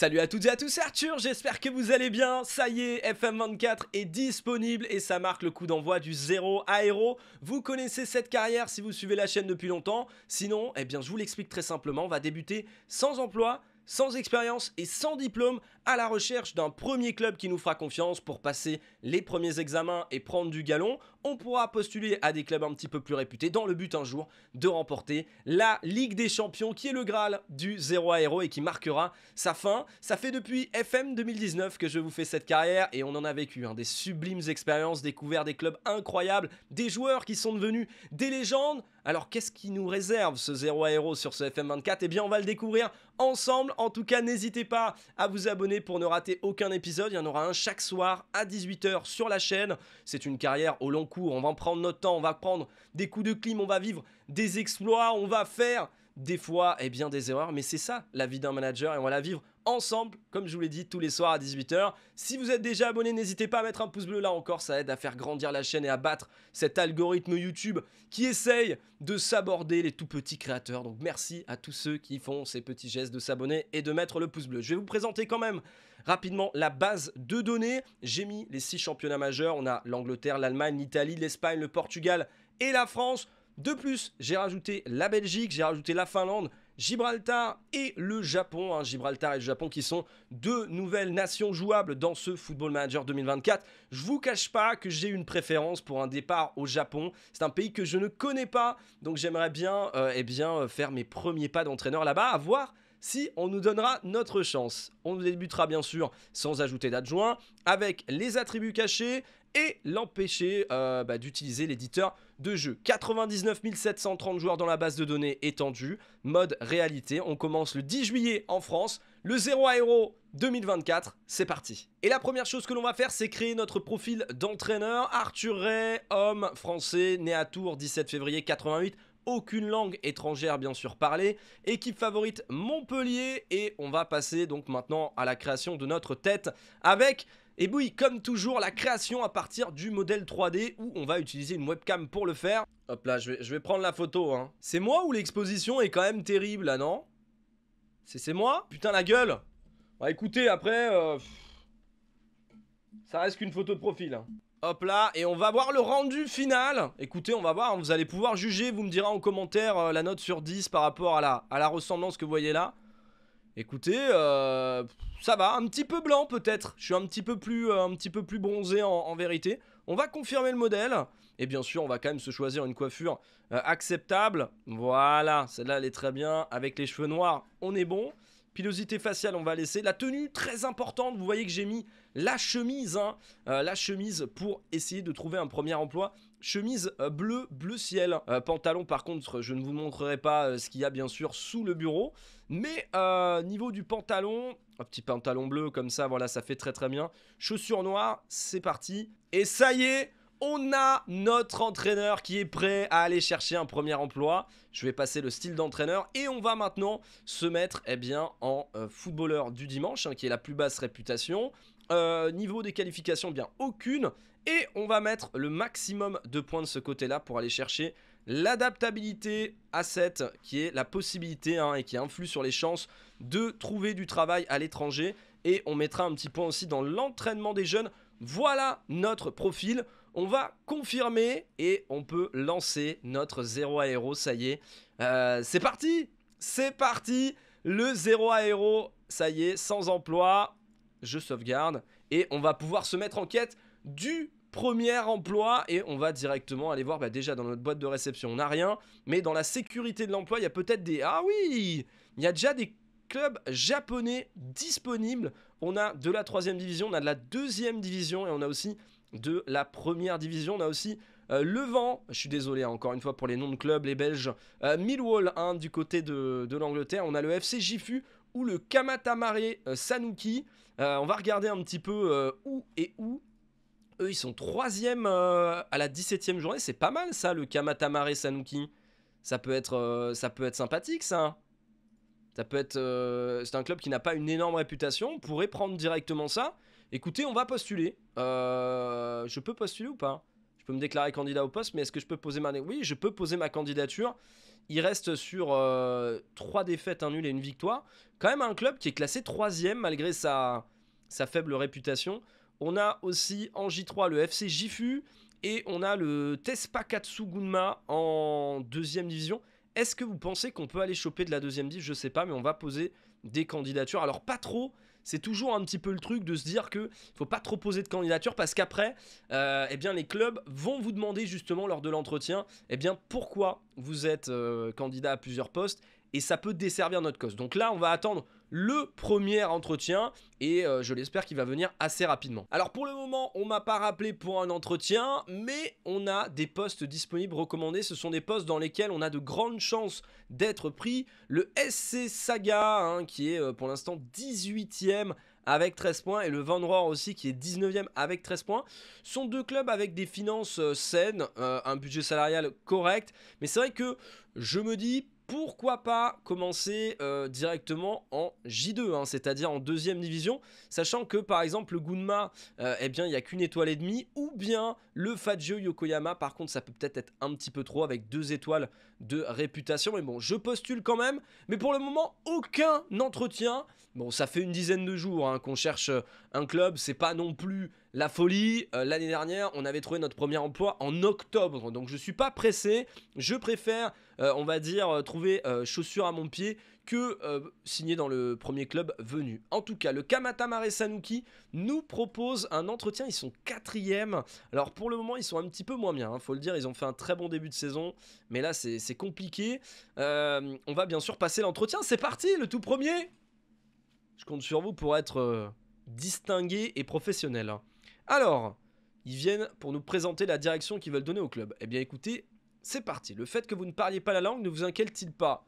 Salut à toutes et à tous, Arthur, j'espère que vous allez bien. Ça y est, FM24 est disponible et ça marque le coup d'envoi du zéro à Vous connaissez cette carrière si vous suivez la chaîne depuis longtemps. Sinon, eh bien, je vous l'explique très simplement, on va débuter sans emploi, sans expérience et sans diplôme à la recherche d'un premier club qui nous fera confiance pour passer les premiers examens et prendre du galon, on pourra postuler à des clubs un petit peu plus réputés dans le but un jour de remporter la Ligue des Champions qui est le Graal du 0 à 0 et qui marquera sa fin. Ça fait depuis FM 2019 que je vous fais cette carrière et on en a vécu hein, des sublimes expériences, découvert des clubs incroyables, des joueurs qui sont devenus des légendes. Alors qu'est-ce qui nous réserve ce 0 à 0 sur ce FM24 Eh bien on va le découvrir ensemble. En tout cas n'hésitez pas à vous abonner pour ne rater aucun épisode. Il y en aura un chaque soir à 18h sur la chaîne. C'est une carrière au long cours. On va prendre notre temps, on va prendre des coups de clim, on va vivre des exploits, on va faire des fois et eh bien, des erreurs, mais c'est ça la vie d'un manager et on va la vivre ensemble, comme je vous l'ai dit, tous les soirs à 18h. Si vous êtes déjà abonné, n'hésitez pas à mettre un pouce bleu là encore, ça aide à faire grandir la chaîne et à battre cet algorithme YouTube qui essaye de s'aborder les tout petits créateurs. Donc merci à tous ceux qui font ces petits gestes de s'abonner et de mettre le pouce bleu. Je vais vous présenter quand même rapidement la base de données. J'ai mis les six championnats majeurs, on a l'Angleterre, l'Allemagne, l'Italie, l'Espagne, le Portugal et la France. De plus, j'ai rajouté la Belgique, j'ai rajouté la Finlande, Gibraltar et le Japon. Hein. Gibraltar et le Japon qui sont deux nouvelles nations jouables dans ce Football Manager 2024. Je vous cache pas que j'ai une préférence pour un départ au Japon. C'est un pays que je ne connais pas, donc j'aimerais bien, euh, eh bien euh, faire mes premiers pas d'entraîneur là-bas, à voir si on nous donnera notre chance. On débutera bien sûr sans ajouter d'adjoint, avec les attributs cachés et l'empêcher euh, bah, d'utiliser l'éditeur de jeu. 99 730 joueurs dans la base de données étendue, mode réalité. On commence le 10 juillet en France, le 0 à 2024, c'est parti. Et la première chose que l'on va faire, c'est créer notre profil d'entraîneur. Arthur Ray, homme français, né à Tours, 17 février 88 aucune langue étrangère bien sûr parlée. Équipe favorite Montpellier et on va passer donc maintenant à la création de notre tête avec... Et oui, comme toujours, la création à partir du modèle 3D où on va utiliser une webcam pour le faire. Hop là, je vais, je vais prendre la photo. Hein. C'est moi ou l'exposition est quand même terrible là, non C'est moi Putain la gueule Bah écoutez, après... Euh, ça reste qu'une photo de profil. Hein. Hop là, et on va voir le rendu final. Écoutez, on va voir, vous allez pouvoir juger, vous me direz en commentaire euh, la note sur 10 par rapport à la, à la ressemblance que vous voyez là. Écoutez, euh, ça va, un petit peu blanc peut-être. Je suis un petit peu plus, euh, un petit peu plus bronzé en, vérité. On va confirmer le modèle. Et bien sûr, on va quand même se choisir une coiffure acceptable. Voilà, celle-là, elle est très bien. Avec les cheveux noirs, on est bon. Pilosité faciale, on va laisser. La tenue, très importante. Vous voyez que j'ai mis la chemise, hein. euh, la chemise pour essayer de trouver un premier emploi. Chemise euh, bleue, bleu ciel. Euh, pantalon, par contre, je ne vous montrerai pas ce qu'il y a bien sûr sous le bureau. Mais niveau du pantalon, un petit pantalon bleu comme ça, voilà, ça fait très très bien. Chaussures noires, c'est parti. Et ça y est on a notre entraîneur qui est prêt à aller chercher un premier emploi. Je vais passer le style d'entraîneur et on va maintenant se mettre eh bien, en euh, footballeur du dimanche, hein, qui est la plus basse réputation. Euh, niveau des qualifications, bien aucune. Et on va mettre le maximum de points de ce côté-là pour aller chercher l'adaptabilité à 7, qui est la possibilité hein, et qui influe sur les chances de trouver du travail à l'étranger. Et on mettra un petit point aussi dans l'entraînement des jeunes. Voilà notre profil. On va confirmer et on peut lancer notre zéro à ça y est. Euh, c'est parti C'est parti Le zéro à ça y est, sans emploi. Je sauvegarde et on va pouvoir se mettre en quête du premier emploi et on va directement aller voir bah, déjà dans notre boîte de réception on n'a rien mais dans la sécurité de l'emploi il y a peut-être des ah oui il y a déjà des clubs japonais disponibles on a de la troisième division on a de la deuxième division et on a aussi de la première division. On a aussi Levent euh, le vent, je suis désolé hein, encore une fois pour les noms de clubs, les Belges, euh, Millwall hein, du côté de, l'Angleterre, on a le FC Gifu ou le Kamatamare euh, Sanuki. on va regarder un petit peu où et où. Eux, ils sont troisième à la 17e journée, c'est pas mal ça, le Kamatamare Sanuki. Ça peut être, ça peut être sympathique ça. Ça peut c'est un club qui n'a pas une énorme réputation, on pourrait prendre directement ça. Écoutez, on va postuler. Euh, je peux postuler ou pas Je peux me déclarer candidat au poste, mais est-ce que je peux poser ma... Oui, je peux poser ma candidature. Il reste sur euh, 3 défaites, un nul et une victoire. Quand même un club qui est classé 3 malgré sa, sa faible réputation. On a aussi en J3 le FC Jifu et on a le Tespa Katsugunma en deuxième division. Est-ce que vous pensez qu'on peut aller choper de la deuxième division Je ne sais pas, mais on va poser des candidatures. Alors pas trop, c'est toujours un petit peu le truc de se dire que faut pas trop poser de candidature parce qu'après, euh, eh bien les clubs vont vous demander justement lors de l'entretien, eh bien pourquoi vous êtes euh, candidat à plusieurs postes et ça peut desservir notre cause. Donc là, on va attendre le premier entretien et euh, je l'espère qu'il va venir assez rapidement. Alors pour le moment, on m'a pas rappelé pour un entretien, mais on a des postes disponibles recommandés. Ce sont des postes dans lesquels on a de grandes chances d'être pris. Le SC Saga, hein, qui est euh, pour l'instant 18e avec 13 points et le Van Roar aussi qui est 19ème avec 13 points sont deux clubs avec des finances euh, saines, un budget salarial correct, mais c'est vrai que je me dis pourquoi pas commencer euh, directement en J2, hein, c'est-à-dire en deuxième division, sachant que par exemple le Gunma, euh, eh bien il n'y a qu'une étoile et demie, ou bien le Fajio Yokoyama, par contre ça peut peut-être être un petit peu trop avec deux étoiles de réputation, mais bon je postule quand même, mais pour le moment aucun entretien, Bon, ça fait une dizaine de jours hein, qu'on cherche euh, un club, c'est pas non plus la folie. Euh, l'année dernière, on avait trouvé notre premier emploi en octobre, donc je suis pas pressé. Je préfère, euh, on va dire, trouver chaussures chaussure à mon pied que signer dans le premier club venu. En tout cas, le Kamatamare Sanuki nous propose un entretien. Ils sont quatrième. Alors pour le moment, ils sont un petit peu moins bien, il hein, faut le dire. Ils ont fait un très bon début de saison, mais là, c'est compliqué. on va bien sûr passer l'entretien. C'est parti, le tout premier. Je compte sur vous pour être euh, distingué et professionnel. Hein. Alors, ils viennent pour nous présenter la direction qu'ils veulent donner au club. Eh bien écoutez, c'est parti. Le fait que vous ne parliez pas la langue ne vous inquiète-t-il pas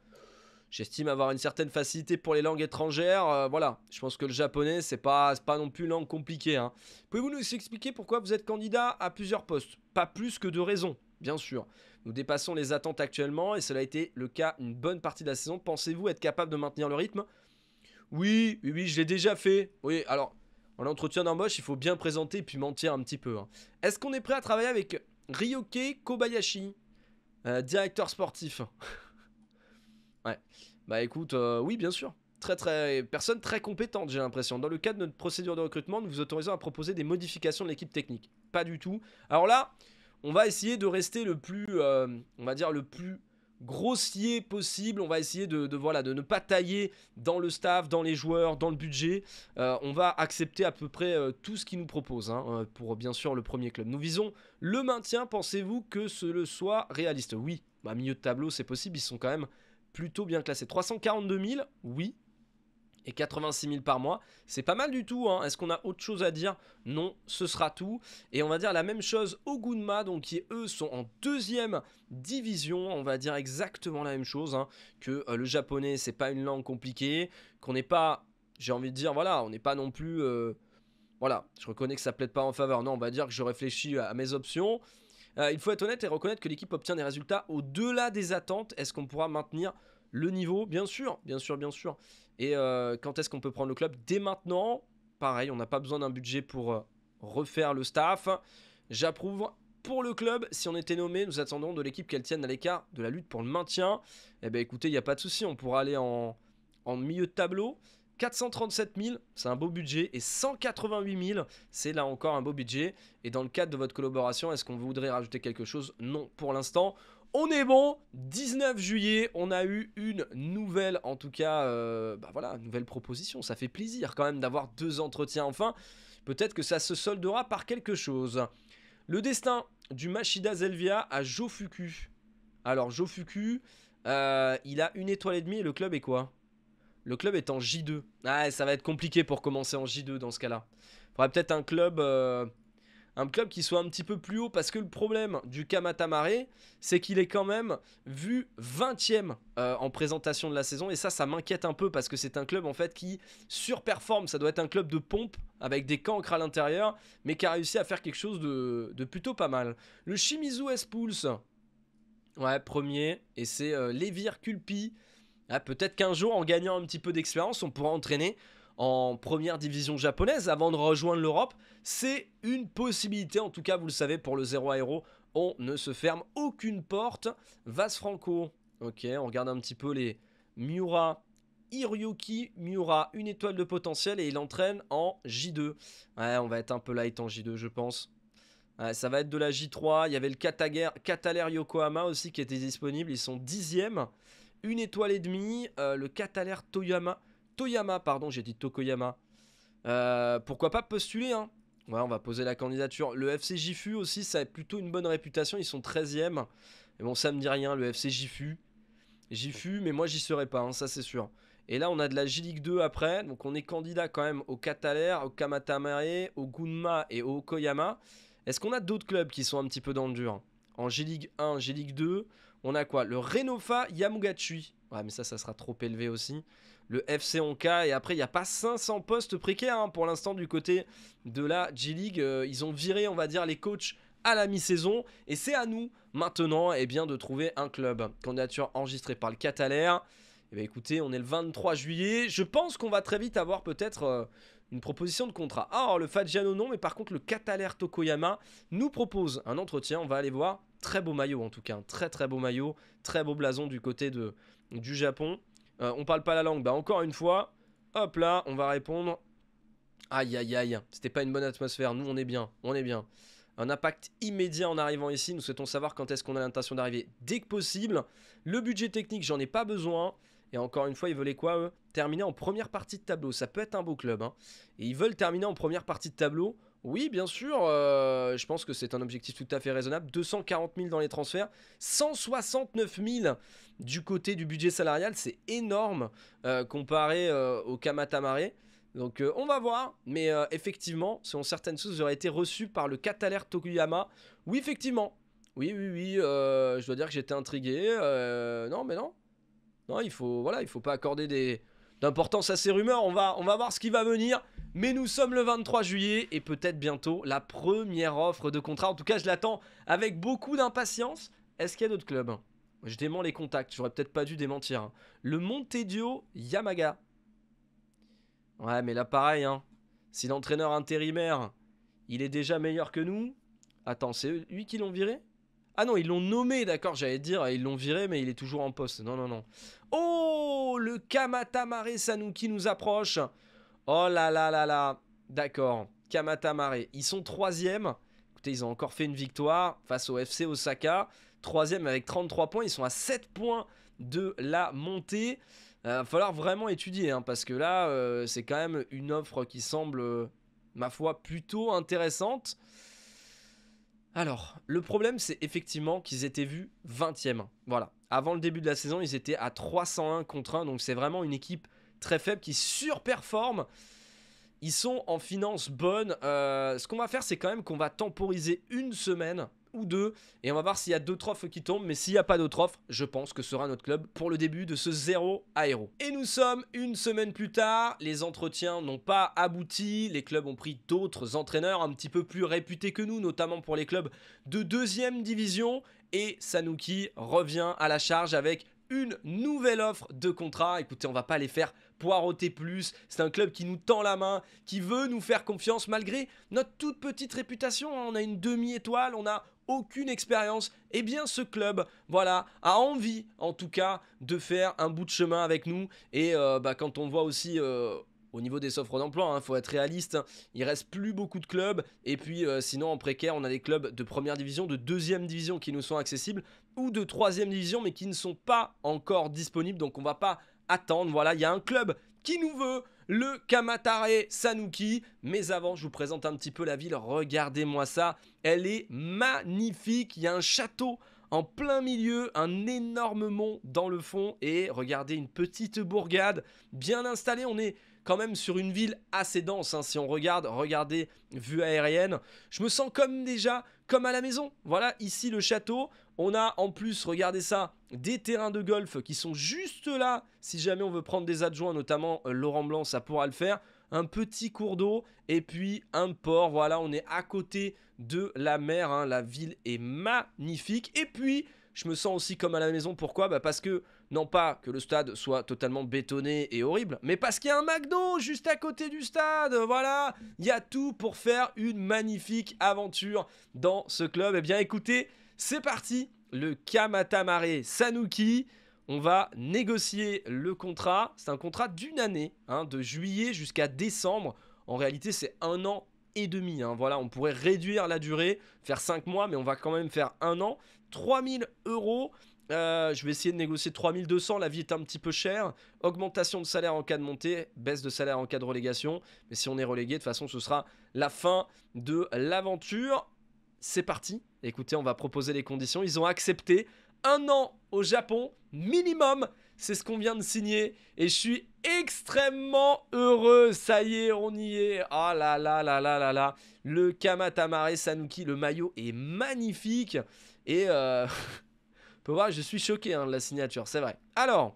J'estime avoir une certaine facilité pour les langues étrangères. Euh, voilà, je pense que le japonais, c'est pas, pas non plus une langue compliquée. Hein. Pouvez-vous nous expliquer pourquoi vous êtes candidat à plusieurs postes Pas plus que de raisons, bien sûr. Nous dépassons les attentes actuellement et cela a été le cas une bonne partie de la saison. Pensez-vous être capable de maintenir le rythme oui, oui, oui, je l'ai déjà fait. Oui, alors, en entretien d'embauche, il faut bien présenter et puis mentir un petit peu. Hein. Est-ce qu'on est prêt à travailler avec Ryoke Kobayashi, euh, directeur sportif Ouais. Bah écoute, euh, oui, bien sûr. Très, très, personne très compétente, j'ai l'impression. Dans le cadre de notre procédure de recrutement, nous vous autorisons à proposer des modifications de l'équipe technique. Pas du tout. Alors là, on va essayer de rester le plus, euh, on va dire, le plus grossier possible. On va essayer de, voilà, de ne pas tailler dans le staff, dans les joueurs, dans le budget. Euh, on va accepter à peu près euh, tout ce qu'ils nous proposent hein, euh, pour bien sûr le premier club. Nous visons le maintien. Pensez-vous que ce le soit réaliste Oui, à bah, milieu de tableau, c'est possible. Ils sont quand même plutôt bien classés. 342 000, oui, et 86 000 par mois. C'est pas mal du tout, hein. est-ce qu'on a autre chose à dire Non, ce sera tout. Et on va dire la même chose au Gunma, donc qui eux sont en deuxième division, on va dire exactement la même chose, hein, que euh, le japonais c'est pas une langue compliquée, qu'on n'est pas, j'ai envie de dire, voilà, on n'est pas non plus... Euh, voilà, je reconnais que ça plaide pas en faveur, non, on va dire que je réfléchis à, mes options. Euh, il faut être honnête et reconnaître que l'équipe obtient des résultats au-delà des attentes. Est-ce qu'on pourra maintenir le niveau Bien sûr, bien sûr, bien sûr. Et euh, quand est-ce qu'on peut prendre le club Dès maintenant, pareil, on n'a pas besoin d'un budget pour euh, refaire le staff. J'approuve. Pour le club, si on était nommé, nous attendons de l'équipe qu'elle tienne à l'écart de la lutte pour le maintien. Eh bien écoutez, il n'y a pas de souci, on pourra aller en, en milieu de tableau. 437 000, c'est un beau budget, et 188 000, c'est là encore un beau budget. Et dans le cadre de votre collaboration, est-ce qu'on voudrait rajouter quelque chose Non, pour l'instant, on est bon, 19 juillet, on a eu une nouvelle, en tout cas, euh, bah voilà, nouvelle proposition. Ça fait plaisir quand même d'avoir deux entretiens enfin. Peut-être que ça se soldera par quelque chose. Le destin du Machida Zelvia à Jofuku. Alors Jofuku, euh, il a une étoile et demie et le club est quoi Le club est en J2. Ah, ça va être compliqué pour commencer en J2 dans ce cas-là. Il Faudrait peut-être un club... Euh, un club qui soit un petit peu plus haut parce que le problème du Kamatamare, c'est qu'il est quand même vu 20ème euh, en présentation de la saison et ça, ça m'inquiète un peu parce que c'est un club en fait qui surperforme. Ça doit être un club de pompe avec des cancres à l'intérieur, mais qui a réussi à faire quelque chose de, plutôt pas mal. Le Shimizu S-Pulse, ouais, premier, et c'est euh, Lévir Culpi. Ah, peut-être qu'un jour, en gagnant un petit peu d'expérience, on pourra entraîner en première division japonaise avant de rejoindre l'Europe. C'est une possibilité, en tout cas, vous le savez, pour le 0 Aero. on ne se ferme aucune porte. Vase Franco, ok, on regarde un petit peu les Miura. Hiroyuki Miura, une étoile de potentiel et il entraîne en J2. Ouais, on va être un peu light en J2, je pense. Ouais, ça va être de la J3. Il y avait le Kataler Yokohama aussi qui était disponible. Ils sont dixième. Une étoile et demie. Euh, le Kataler Toyama Toyama, pardon, j'ai dit Tokoyama. Euh, pourquoi pas postuler, hein Ouais, on va poser la candidature. Le FC Jifu aussi, ça a plutôt une bonne réputation. Ils sont 13e. Mais bon, ça me dit rien, le FC Jifu. Jifu, mais moi, j'y serai pas, hein, ça c'est sûr. Et là, on a de la J-League 2 après. Donc, on est candidat quand même au kataller au Kamatamare, au Gunma et au Koyama. Est-ce qu'on a d'autres clubs qui sont un petit peu dans le dur En J-League 1, J-League 2, on a quoi Le Renofa Yamugachi. Ouais, mais ça, ça sera trop élevé aussi. Le FC Onka. Et après, il n'y a pas 500 postes précaires hein, pour l'instant du côté de la G-League. Euh, ils ont viré, on va dire, les coachs à la mi-saison. Et c'est à nous maintenant et eh bien, de trouver un club. Candidature enregistrée par le Catalaire. Eh écoutez, on est le 23 juillet. Je pense qu'on va très vite avoir peut-être euh, une proposition de contrat. Ah, oh, le Fadjiano non, mais par contre, le Catalaire Tokoyama nous propose un entretien. On va aller voir Très beau maillot en tout cas, hein. très très beau maillot, très beau blason du côté de, du Japon. Euh, on parle pas la langue, bah encore une fois, hop là, on va répondre. Aïe aïe aïe, c'était pas une bonne atmosphère, nous on est bien, on est bien. Un impact immédiat en arrivant ici, nous souhaitons savoir quand est-ce qu'on a l'intention d'arriver dès que possible. Le budget technique, j'en ai pas besoin. Et encore une fois, ils veulent quoi eux Terminer en première partie de tableau, ça peut être un beau club. Hein. Et ils veulent terminer en première partie de tableau oui, bien sûr, euh, je pense que c'est un objectif tout à fait raisonnable. 240 000 dans les transferts, 169 000 du côté du budget salarial, c'est énorme euh, comparé euh, au Kamatamare. Donc on va voir, mais effectivement, selon certaines sources, j'aurais été reçu par le Catalère Tokuyama. Oui, effectivement. Oui, oui, oui, je dois dire que j'étais intrigué. non, mais non. Non, il faut, voilà, il faut pas accorder des, d'importance à ces rumeurs. On va, on va voir ce qui va venir. Mais nous sommes le 23 juillet et peut-être bientôt la première offre de contrat. En tout cas, je l'attends avec beaucoup d'impatience. Est-ce qu'il y a d'autres clubs Je dément les contacts, j'aurais peut-être pas dû démentir. Hein. Le Montedio Yamaga. Ouais, mais là, pareil. Hein. Si l'entraîneur intérimaire, il est déjà meilleur que nous. Attends, c'est lui qui l'ont viré Ah non, ils l'ont nommé, d'accord, j'allais dire. Ils l'ont viré, mais il est toujours en poste. Non, non, non. Oh le Kamatamare Sanuki nous approche. Oh là là là là. D'accord. Kamatamare. Ils sont troisième. Écoutez, ils ont encore fait une victoire face au FC Osaka. Troisième avec 33 points. Ils sont à 7 points de la montée. Il euh, va falloir vraiment étudier. Hein, parce que là, euh, c'est quand même une offre qui semble, euh, ma foi, plutôt intéressante. Alors, le problème, c'est effectivement qu'ils étaient vus 20e. Voilà. Avant le début de la saison, ils étaient à 301 contre 1. Donc c'est vraiment une équipe très faible qui surperforme. Ils sont en finance bonne. Euh, ce qu'on va faire, c'est quand même qu'on va temporiser une semaine ou deux. Et on va voir s'il y a d'autres offres qui tombent. Mais s'il n'y a pas d'autres offres, je pense que sera notre club pour le début de ce 0 à Et nous sommes une semaine plus tard. Les entretiens n'ont pas abouti. Les clubs ont pris d'autres entraîneurs un petit peu plus réputés que nous, notamment pour les clubs de deuxième division et Sanuki revient à la charge avec une nouvelle offre de contrat. Écoutez, on va pas les faire poireauter plus. C'est un club qui nous tend la main, qui veut nous faire confiance malgré notre toute petite réputation. Hein. On a une demi-étoile, on a aucune expérience, eh bien ce club, voilà, a envie en tout cas de faire un bout de chemin avec nous. Et euh, bah, quand on voit aussi euh, au niveau des offres d'emploi, il hein, faut être réaliste, il hein. il reste plus beaucoup de clubs, et puis euh, sinon en précaire, on a des clubs de première division, de deuxième division qui nous sont accessibles, ou de troisième division, mais qui ne sont pas encore disponibles, donc on va pas attendre, voilà, il y a un club qui nous veut, le Kamatare Sanuki. Mais avant, je vous présente un petit peu la ville, regardez-moi ça, elle est magnifique, il y a un château en plein milieu, un énorme mont dans le fond et regardez une petite bourgade bien installée. On est quand même sur une ville assez dense. Hein, si on regarde, regardez, vue aérienne, je me sens comme déjà, comme à la maison. Voilà, ici le château. On a en plus, regardez ça, des terrains de golf qui sont juste là. Si jamais on veut prendre des adjoints, notamment euh, Laurent Blanc, ça pourra le faire un petit cours d'eau et puis un port. Voilà, on est à côté de la mer. Hein. La ville est magnifique. Et puis, je me sens aussi comme à la maison. Pourquoi bah, Parce que non pas que le stade soit totalement bétonné et horrible, mais parce qu'il y a un McDo juste à côté du stade, voilà, il y a tout pour faire une magnifique aventure dans ce club. Eh bien écoutez, c'est parti, le Kamatamare Sanuki, on va négocier le contrat, c'est un contrat d'une année, hein, de juillet jusqu'à décembre, en réalité c'est un an et demi. Hein. Voilà, on pourrait réduire la durée, faire cinq mois, mais on va quand même faire un an. 3000 euros euh, je vais essayer de négocier 3200, la vie est un petit peu chère. Augmentation de salaire en cas de montée, baisse de salaire en cas de relégation. Mais si on est relégué, de toute façon, ce sera la fin de l'aventure. C'est parti. Écoutez, on va proposer les conditions. Ils ont accepté un an au Japon, minimum. C'est ce qu'on vient de signer. Et je suis extrêmement heureux. Ça y est, on y est. Ah oh là là là là là là. Le Kamatamare Sanuki, le maillot est magnifique. Et... Euh... voir, je suis choqué hein, de la signature, c'est vrai. Alors,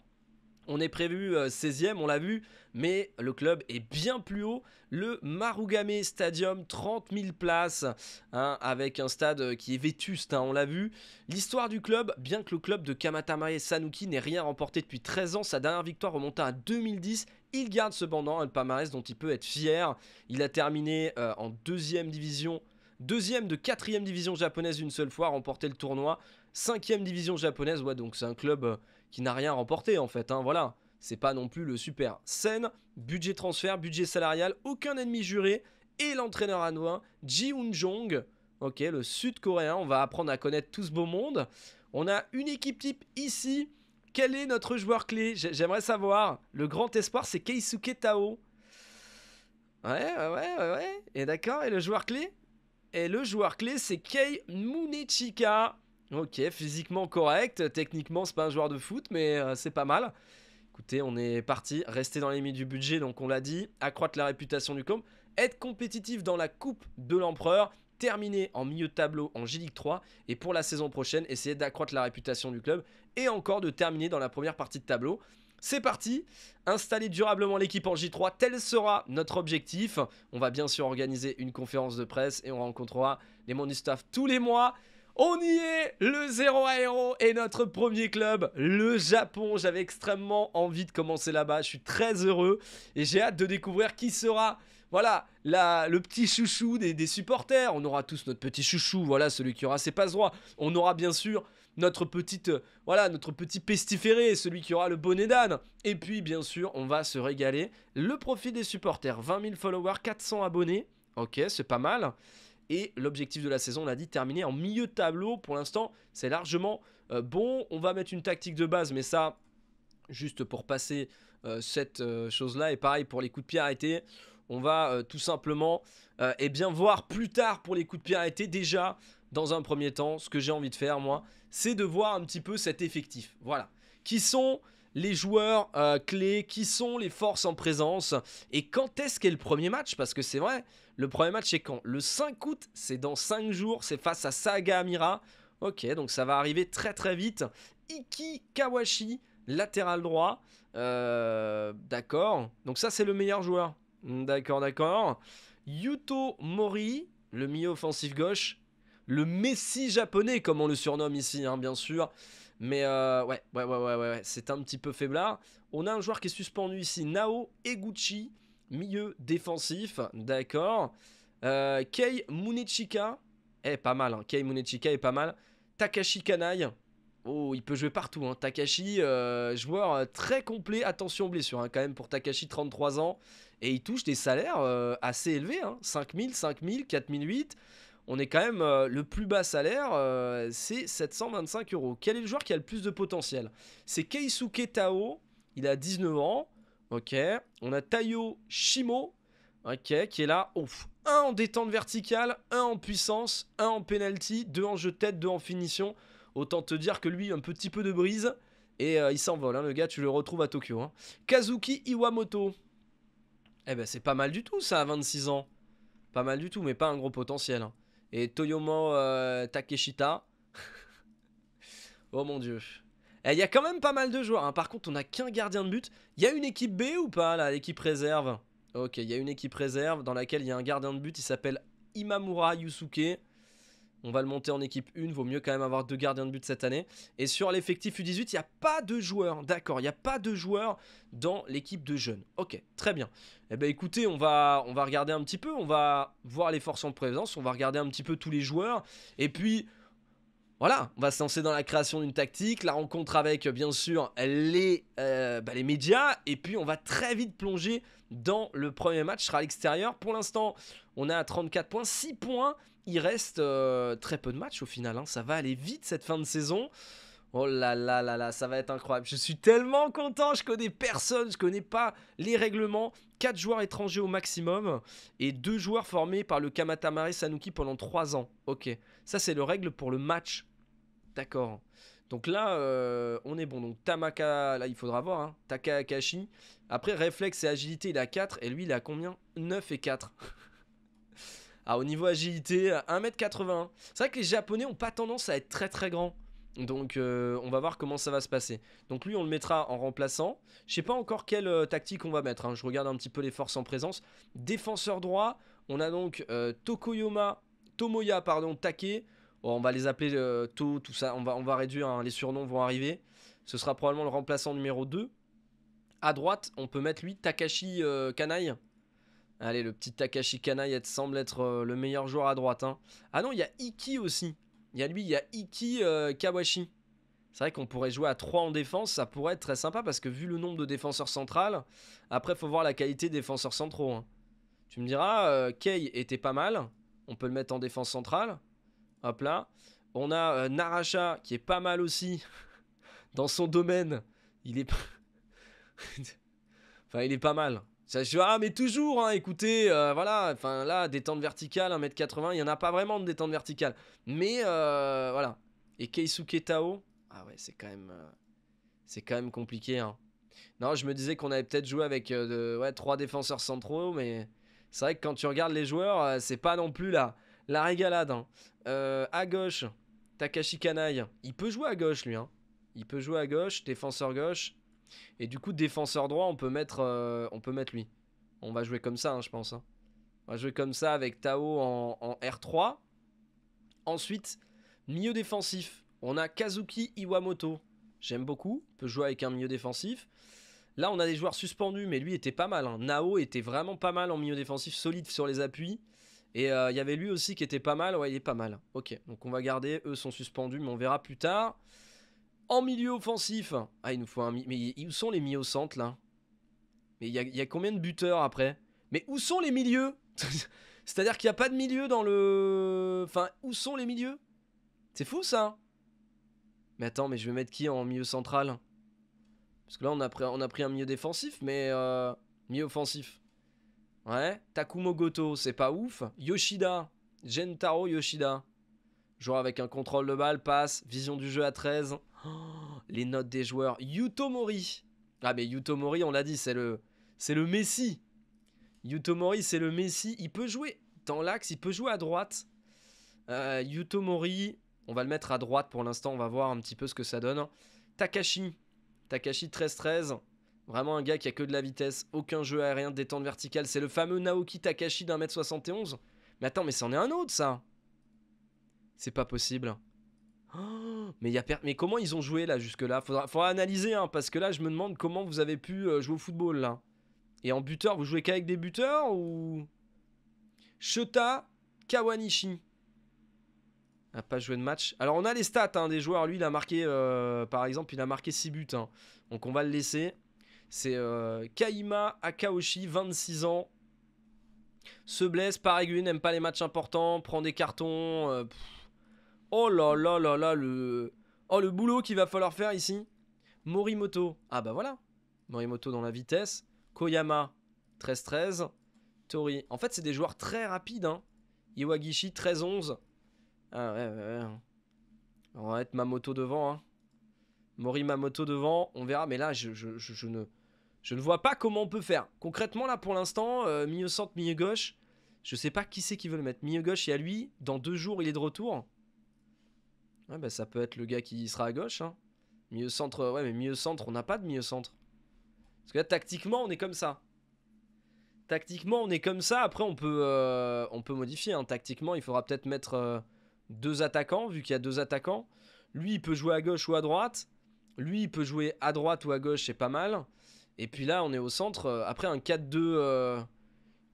on est prévu 16e, euh, on l'a vu, mais le club est bien plus haut. Le Marugame Stadium, 30 000 places, hein, avec un stade euh, qui est vétuste, hein, on l'a vu. L'histoire du club, bien que le club de Kamatamae Sanuki n'ait rien remporté depuis 13 ans, sa dernière victoire remonta à 2010. Il garde cependant un palmarès dont il peut être fier. Il a terminé euh, en deuxième division Deuxième de quatrième division japonaise une seule fois, remporté le tournoi. Cinquième division japonaise, ouais, donc c'est un club euh, qui n'a rien remporté en fait, hein, voilà. C'est pas non plus le super. Scène, budget transfert, budget salarial, aucun ennemi juré. Et l'entraîneur hanois, Ji Jong ok, le sud-coréen. On va apprendre à connaître tout ce beau monde. On a une équipe type ici. Quel est notre joueur clé J'aimerais savoir. Le grand espoir, c'est Keisuke Tao. Ouais, ouais, ouais, ouais. Et d'accord, et le joueur clé et le joueur clé, c'est Kei Munichika. Ok, physiquement correct. Techniquement, c'est pas un joueur de foot, mais euh, c'est pas mal. Écoutez, on est parti. Rester dans les limites du budget, donc on l'a dit. Accroître la réputation du club. Être compétitif dans la Coupe de l'Empereur. Terminer en milieu de tableau en J-League 3. Et pour la saison prochaine, essayer d'accroître la réputation du club. Et encore de terminer dans la première partie de tableau. C'est parti Installer durablement l'équipe en J3, tel sera notre objectif. On va bien sûr organiser une conférence de presse et on rencontrera les membres du tous les mois. On y est, le Zéro Aéro et notre premier club, le Japon. J'avais extrêmement envie de commencer là-bas, je suis très heureux et j'ai hâte de découvrir qui sera, voilà, le petit chouchou des, supporters. On aura tous notre petit chouchou, voilà, celui qui aura ses passe droits. On aura bien sûr notre petite, euh, voilà, notre petit pestiféré, celui qui aura le bonnet d'âne. Et puis, bien sûr, on va se régaler. Le profit des supporters, 20 000 followers, 400 abonnés. Ok, c'est pas mal. Et l'objectif de la saison, on l'a dit, terminer en milieu de tableau. Pour l'instant, c'est largement euh, bon. On va mettre une tactique de base, mais ça, juste pour passer euh, cette chose-là. Et pareil pour les coups de pied arrêtés. On va tout simplement eh bien, voir plus tard pour les coups de pied arrêtés déjà dans un premier temps, ce que j'ai envie de faire, moi, c'est de voir un petit peu cet effectif. Voilà. Qui sont les joueurs euh, clés, qui sont les forces en présence, et quand est-ce qu'est le premier match Parce que c'est vrai, le premier match c'est quand Le 5 août, c'est dans 5 jours, c'est face à Saga Amira. Ok, donc ça va arriver très très vite. Iki Kawashi, latéral droit. Euh, d'accord. Donc ça c'est le meilleur joueur. D'accord, d'accord. Yuto Mori, le milieu offensif gauche le Messi japonais, comme on le surnomme ici, hein, bien sûr. Mais euh, ouais, ouais, ouais, ouais, ouais, c'est un petit peu faiblard. On a un joueur qui est suspendu ici, Nao Eguchi, milieu défensif, d'accord. Euh, Kei Munechika, eh, pas mal, hein. Kei Munechika est pas mal. Takashi Kanai, oh, il peut jouer partout, hein. Takashi, euh, joueur très complet, attention blessure, hein, quand même, pour Takashi, 33 ans. Et il touche des salaires assez élevés, 5000, 5000, 4008 on est quand même euh, le plus bas salaire, euh, c'est 725 euros. Quel est le joueur qui a le plus de potentiel C'est Keisuke Tao, il a 19 ans. Ok, on a Tayo Shimo, ok, qui est là. Ouf, Un en détente verticale, un en puissance, un en penalty, deux en jeu de tête, deux en finition. Autant te dire que lui, un petit peu de brise. Et euh, il s'envole, hein, le gars, tu le retrouves à Tokyo. Hein. Kazuki Iwamoto. Eh ben, c'est pas mal du tout, ça, à 26 ans. Pas mal du tout, mais pas un gros potentiel. Hein et Toyomo euh, Takeshita. oh mon dieu. Eh, il y a quand même pas mal de joueurs. Hein. Par contre, on n'a qu'un gardien de but. Il y a une équipe B ou pas, là, l'équipe réserve Ok, il y a une équipe réserve dans laquelle il y a un gardien de but. Il s'appelle Imamura Yusuke. On va le monter en équipe 1. Vaut mieux quand même avoir deux gardiens de but cette année. Et sur l'effectif U18, il n'y a pas de joueurs. D'accord, il n'y a pas de joueurs dans l'équipe de jeunes. Ok, très bien. Eh bien écoutez, on va, on va regarder un petit peu. On va voir les forces en présence. On va regarder un petit peu tous les joueurs. Et puis... Voilà, on va se lancer dans la création d'une tactique, la rencontre avec bien sûr les, euh, bah, les médias, et puis on va très vite plonger dans le premier match, sera à l'extérieur. Pour l'instant, on est à 34 points, 6 points il reste euh, très peu de matchs au final. Hein. Ça va aller vite cette fin de saison. Oh là là là là, ça va être incroyable. Je suis tellement content, je connais personne, je connais pas les règlements. 4 joueurs étrangers au maximum et 2 joueurs formés par le Kamatamare Sanuki pendant 3 ans. Ok, ça c'est le règle pour le match. D'accord. Donc là, euh, on est bon. Donc Tamaka, là il faudra voir. Taka hein. Takakashi. Après, réflexe et agilité, il a 4. Et lui, il a combien 9 et 4. Ah, au niveau agilité, 1m80. Euh, C'est vrai que les Japonais ont pas tendance à être très très grands. Donc euh, on va voir comment ça va se passer. Donc lui on le mettra en remplaçant. Je sais pas encore quelle euh, tactique on va mettre. Hein. Je regarde un petit peu les forces en présence. Défenseur droit, on a donc Tokoyoma, Tomoya pardon, Take. Oh, on va les appeler To, tout ça. On va, on va réduire, hein. les surnoms vont arriver. Ce sera probablement le remplaçant numéro 2. À droite, on peut mettre lui Takashi Kanai. Allez, le petit Takashi Kanayet semble être euh, le meilleur joueur à droite. Hein. Ah non, il y a Iki aussi. Il y a lui, il y a Iki euh, Kawashi. C'est vrai qu'on pourrait jouer à 3 en défense, ça pourrait être très sympa parce que vu le nombre de défenseurs centrales, après faut voir la qualité des défenseurs centraux. Hein. Tu me diras, euh, Kei était pas mal, on peut le mettre en défense centrale. Hop là. On a Narasha qui est pas mal aussi dans son domaine. Il est... enfin, il est pas mal. Ça, ah, mais toujours, hein, écoutez, euh, voilà, enfin là, détente verticale, 1m80, il n'y en a pas vraiment de détente verticale. Mais euh, voilà. Et Keisuke Tao, ah ouais, c'est quand même, euh, c'est quand même compliqué. Hein. Non, je me disais qu'on avait peut-être joué avec de, trois défenseurs centraux, mais c'est vrai que quand tu regardes les joueurs, c'est pas non plus la, la régalade. Hein. à gauche, Takashi Kanai, il peut jouer à gauche lui. Hein. Il peut jouer à gauche, défenseur gauche. Et du coup, défenseur droit, on peut mettre, euh, on peut mettre lui. On va jouer comme ça, hein, je pense. Hein. On va jouer comme ça avec Tao en, R3. Ensuite, milieu défensif. On a Kazuki Iwamoto. J'aime beaucoup. On peut jouer avec un milieu défensif. Là, on a des joueurs suspendus, mais lui était pas mal. Hein. Nao était vraiment pas mal en milieu défensif, solide sur les appuis. Et euh, il y avait lui aussi qui était pas mal. Ouais, il est pas mal. Ok, donc on va garder. Eux sont suspendus, mais on verra plus tard. En milieu offensif, ah, il nous faut un. Mais où sont les milieux au centre là Mais il y a, combien de buteurs après Mais où sont les milieux C'est-à-dire qu'il n'y a pas de milieu dans le. Enfin, où sont les milieux C'est fou ça Mais attends, mais je vais mettre qui en milieu central Parce que là, on a, pris, on a pris un milieu défensif, mais. Euh, milieu offensif. Ouais. Takumo Goto, c'est pas ouf. Yoshida. Gentaro Yoshida. Joueur avec un contrôle de balle, passe, vision du jeu à 13. Oh, les notes des joueurs. Yuto Mori. Ah mais Yuto Mori, on l'a dit, c'est le, c'est le Messi. Yuto Mori, c'est le Messi. Il peut jouer dans l'axe, il peut jouer à droite. Euh, Mori, on va le mettre à droite pour l'instant. On va voir un petit peu ce que ça donne. Takashi. Takashi 13-13. Vraiment un gars qui a que de la vitesse, aucun jeu aérien, détente verticale. C'est le fameux Naoki Takashi d'un mètre 71. Mais attends, mais c'en est un autre ça. C'est pas possible. Oh mais, y a mais comment ils ont joué là jusque-là faudra, faudra analyser, hein, parce que là, je me demande comment vous avez pu euh, jouer au football là. Et en buteur, vous jouez qu'avec des buteurs ou. Shota Kawanishi. A pas joué de match. Alors on a les stats hein, des joueurs. Lui, il a marqué, euh, par exemple, il a marqué 6 buts. Hein. Donc on va le laisser. C'est euh, Kaima Akaoshi, 26 ans. Se blesse, par régulier, n'aime pas les matchs importants, prend des cartons. Oh là là là là, le... Oh, le boulot qu'il va falloir faire ici. Morimoto. Ah bah voilà. Morimoto dans la vitesse. Koyama, 13-13. Tori. En fait, c'est des joueurs très rapides. Hein. Iwagishi, 13-11. Ah ouais, ouais, ouais. Hein. On va être Mamoto devant. Hein. Mori Mamoto devant. On verra. Mais là, je, je, ne, je ne vois pas comment on peut faire. Concrètement, là, pour l'instant, milieu centre, milieu gauche. Je sais pas qui c'est qui veut le mettre. Milieu gauche, il y a lui. Dans deux jours, il est de retour. Ouais, bah, ça peut être le gars qui sera à gauche. Hein. Mieux centre, ouais, mais mieux centre, on n'a pas de milieu centre. Parce que là, tactiquement, on est comme ça. Tactiquement, on est comme ça. Après, on peut, euh, on peut modifier. Hein. Tactiquement, il faudra peut-être mettre euh, deux attaquants, vu qu'il y a deux attaquants. Lui, il peut jouer à gauche ou à droite. Lui, il peut jouer à droite ou à gauche, c'est pas mal. Et puis là, on est au centre. Euh, après, un 4-2...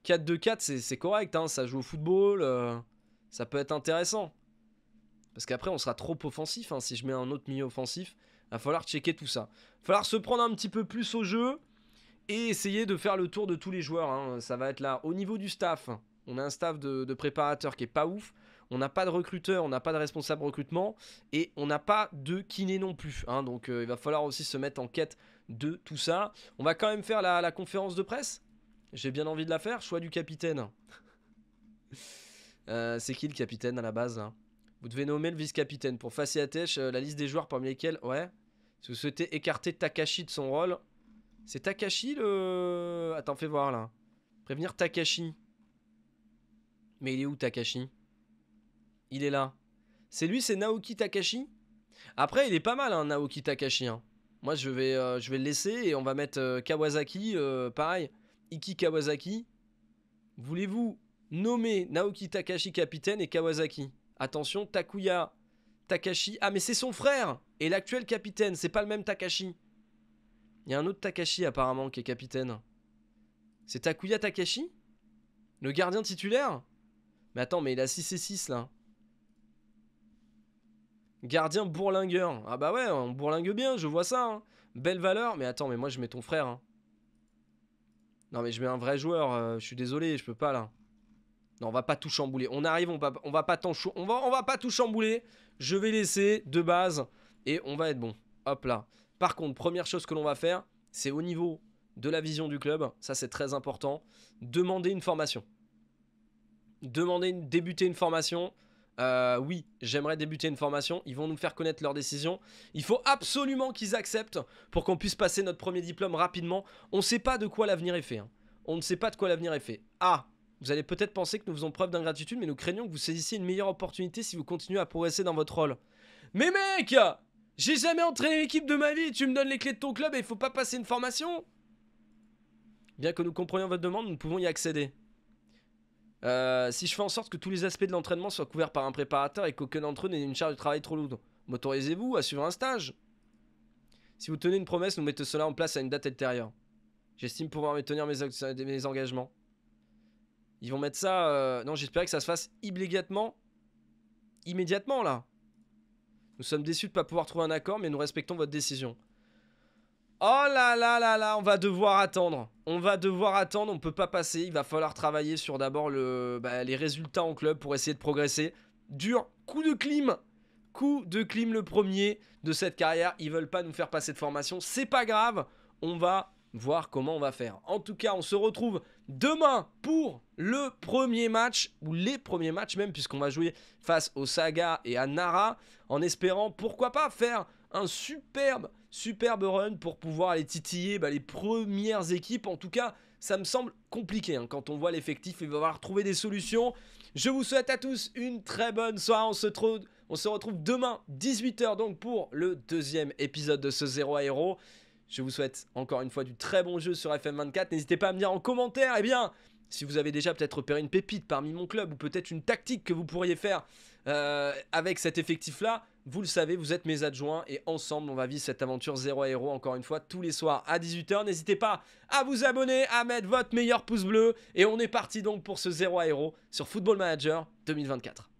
4-2-4, c'est correct. Hein. Ça joue au football. ça peut être intéressant. Parce qu'après, on sera trop offensif. Hein. Si je mets un autre milieu offensif, il va falloir checker tout ça. Il va falloir se prendre un petit peu plus au jeu et essayer de faire le tour de tous les joueurs. Hein. Ça va être là. Au niveau du staff, on a un staff de, préparateur préparateurs qui est pas ouf. On n'a pas de recruteur, on n'a pas de responsable recrutement et on n'a pas de kiné non plus. Hein. Donc euh, il va falloir aussi se mettre en quête de tout ça. On va quand même faire la, conférence de presse. J'ai bien envie de la faire. Choix du capitaine. Euh, c'est qui le capitaine à la base vous devez nommer le vice-capitaine. Pour face Faciatech, euh, la liste des joueurs parmi lesquels... Ouais. Si vous souhaitez écarter Takashi de son rôle... C'est Takashi le... Attends, fais voir là. Prévenir Takashi. Mais il est où Takashi Il est là. C'est lui, c'est Naoki Takashi Après, il est pas mal, hein, Naoki Takashi. Hein. Moi, je vais, euh, je vais le laisser et on va mettre euh, Kawasaki, pareil. Iki Kawasaki. Voulez-vous nommer Naoki Takashi capitaine et Kawasaki Attention, Takuya, Takashi. Ah, mais c'est son frère Et l'actuel capitaine, c'est pas le même Takashi. Il y a un autre Takashi apparemment qui est capitaine. C'est Takuya Takashi Le gardien titulaire Mais attends, mais il a 6 et 6 là. Gardien bourlingueur. Ah bah ouais, on bourlingue bien, je vois ça. Hein. Belle valeur. Mais attends, mais moi je mets ton frère. Hein. Non mais je mets un vrai joueur, euh, je suis désolé, je peux pas là. Non, on va pas tout chambouler. On arrive, on va, va pas tant on va, on va pas tout chambouler. Je vais laisser de base et on va être bon. Hop là. Par contre, première chose que l'on va faire, c'est au niveau de la vision du club, ça c'est très important, demander une formation. Demander, débuter une formation. Euh, oui, j'aimerais débuter une formation. Ils vont nous faire connaître leurs décisions. Il faut absolument qu'ils acceptent pour qu'on puisse passer notre premier diplôme rapidement. On ne sait pas de quoi l'avenir est fait. Hein. On ne sait pas de quoi l'avenir est fait. Ah, vous allez peut-être penser que nous faisons preuve d'ingratitude, mais nous craignons que vous saisissiez une meilleure opportunité si vous continuez à progresser dans votre rôle. Mais mec J'ai jamais entraîné l'équipe de ma vie, tu me donnes les clés de ton club et il faut pas passer une formation Bien que nous comprenions votre demande, nous pouvons y accéder. Euh, si je fais en sorte que tous les aspects de l'entraînement soient couverts par un préparateur et qu'aucun d'entre eux n'ait une charge de travail trop lourde, m'autorisez-vous à suivre un stage Si vous tenez une promesse, nous mettons cela en place à une date ultérieure. J'estime pouvoir tenir mes engagements. Ils vont mettre ça. Euh, non, j'espère que ça se fasse immédiatement. Immédiatement, là. Nous sommes déçus de ne pas pouvoir trouver un accord, mais nous respectons votre décision. Oh là là là là, on va devoir attendre. On va devoir attendre, on ne peut pas passer. Il va falloir travailler sur d'abord le, bah, les résultats en club pour essayer de progresser. Dur, coup de clim. Coup de clim le premier de cette carrière. Ils veulent pas nous faire passer de formation. C'est pas grave. On va voir comment on va faire. En tout cas, on se retrouve demain pour le premier match, ou les premiers matchs même, puisqu'on va jouer face au Saga et à Nara, en espérant pourquoi pas faire un superbe, superbe run pour pouvoir aller titiller bah, les premières équipes. En tout cas, ça me semble compliqué hein, quand on voit l'effectif, il va falloir trouver des solutions. Je vous souhaite à tous une très bonne soirée. On se, on se retrouve demain, 18h donc, pour le deuxième épisode de ce Zéro Aéro. Je vous souhaite encore une fois du très bon jeu sur FM24. N'hésitez pas à me dire en commentaire, eh bien, si vous avez déjà peut-être repéré une pépite parmi mon club ou peut-être une tactique que vous pourriez faire euh, avec cet effectif-là, vous le savez, vous êtes mes adjoints et ensemble, on va vivre cette aventure 0 à Héros encore une fois tous les soirs à 18h. N'hésitez pas à vous abonner, à mettre votre meilleur pouce bleu et on est parti donc pour ce zéro à Héros sur Football Manager 2024.